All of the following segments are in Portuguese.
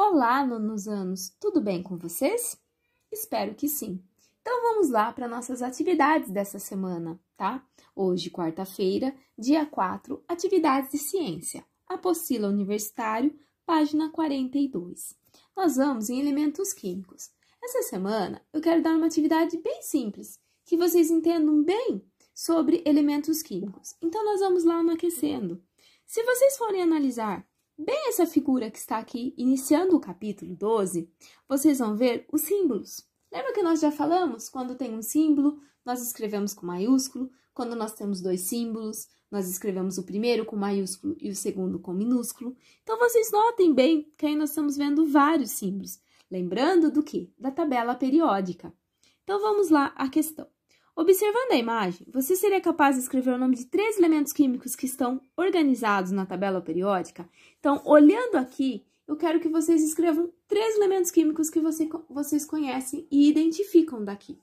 Olá, nonos anos, tudo bem com vocês? Espero que sim. Então vamos lá para nossas atividades dessa semana, tá? Hoje, quarta-feira, dia 4, atividades de ciência, apostila universitário, página 42. Nós vamos em elementos químicos. Essa semana eu quero dar uma atividade bem simples, que vocês entendam bem sobre elementos químicos. Então nós vamos lá no aquecendo. Se vocês forem analisar Bem essa figura que está aqui, iniciando o capítulo 12, vocês vão ver os símbolos. Lembra que nós já falamos? Quando tem um símbolo, nós escrevemos com maiúsculo. Quando nós temos dois símbolos, nós escrevemos o primeiro com maiúsculo e o segundo com minúsculo. Então, vocês notem bem que aí nós estamos vendo vários símbolos. Lembrando do que? Da tabela periódica. Então, vamos lá à questão. Observando a imagem, você seria capaz de escrever o nome de três elementos químicos que estão organizados na tabela periódica? Então, olhando aqui, eu quero que vocês escrevam três elementos químicos que você, vocês conhecem e identificam daqui.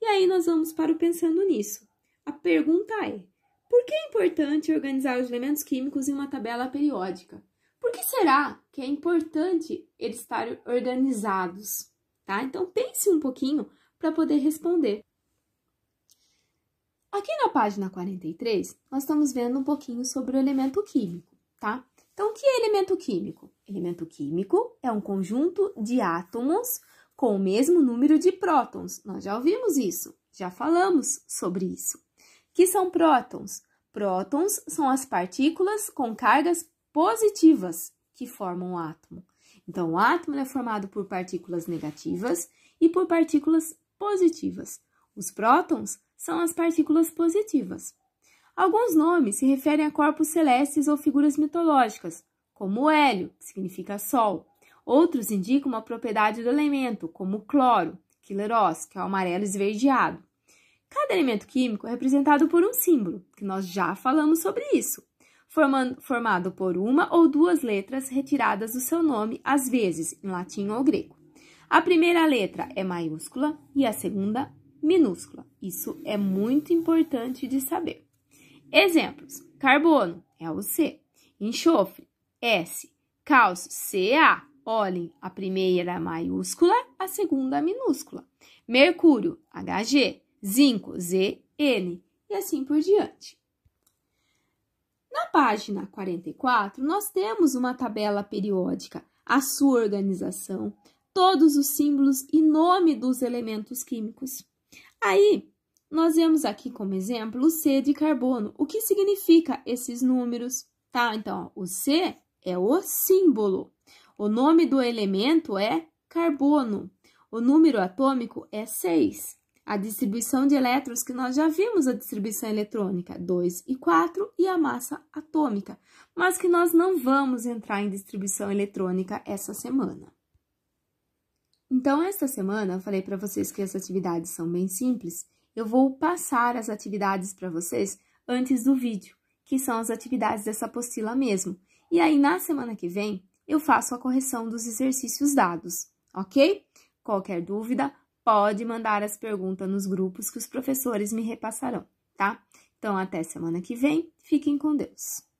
E aí nós vamos para o pensando nisso. A pergunta é: por que é importante organizar os elementos químicos em uma tabela periódica? Por que será que é importante eles estarem organizados? Tá? Então pense um pouquinho para poder responder. Aqui na página 43, nós estamos vendo um pouquinho sobre o elemento químico, tá? Então, o que é elemento químico? Elemento químico é um conjunto de átomos com o mesmo número de prótons. Nós já ouvimos isso, já falamos sobre isso. Que são prótons? Prótons são as partículas com cargas positivas que formam o átomo. Então, o átomo é formado por partículas negativas e por partículas positivas. Os prótons são as partículas positivas. Alguns nomes se referem a corpos celestes ou figuras mitológicas, como hélio, que significa sol. Outros indicam uma propriedade do elemento, como cloro, quilerós, que é o amarelo esverdeado. Cada elemento químico é representado por um símbolo, que nós já falamos sobre isso, formando, formado por uma ou duas letras retiradas do seu nome, às vezes em latim ou grego. A primeira letra é maiúscula e a segunda minúscula. Isso é muito importante de saber. Exemplos: carbono é o C, enxofre S, cálcio CA. Olhem, a primeira maiúscula, a segunda minúscula. Mercúrio, Hg, zinco, Zn e assim por diante. Na página 44, nós temos uma tabela periódica, a sua organização, todos os símbolos e nome dos elementos químicos. Aí, nós vemos aqui como exemplo o C de carbono. O que significa esses números? Tá? Então, o C é o símbolo. O nome do elemento é carbono. O número atômico é 6. A distribuição de elétrons, que nós já vimos a distribuição eletrônica, 2 e 4, e a massa atômica, mas que nós não vamos entrar em distribuição eletrônica essa semana. Então, esta semana eu falei para vocês que as atividades são bem simples. Eu vou passar as atividades para vocês antes do vídeo, que são as atividades dessa apostila mesmo. E aí, na semana que vem, eu faço a correção dos exercícios dados, ok? Qualquer dúvida, pode mandar as perguntas nos grupos que os professores me repassarão, tá? Então, até semana que vem, fiquem com Deus!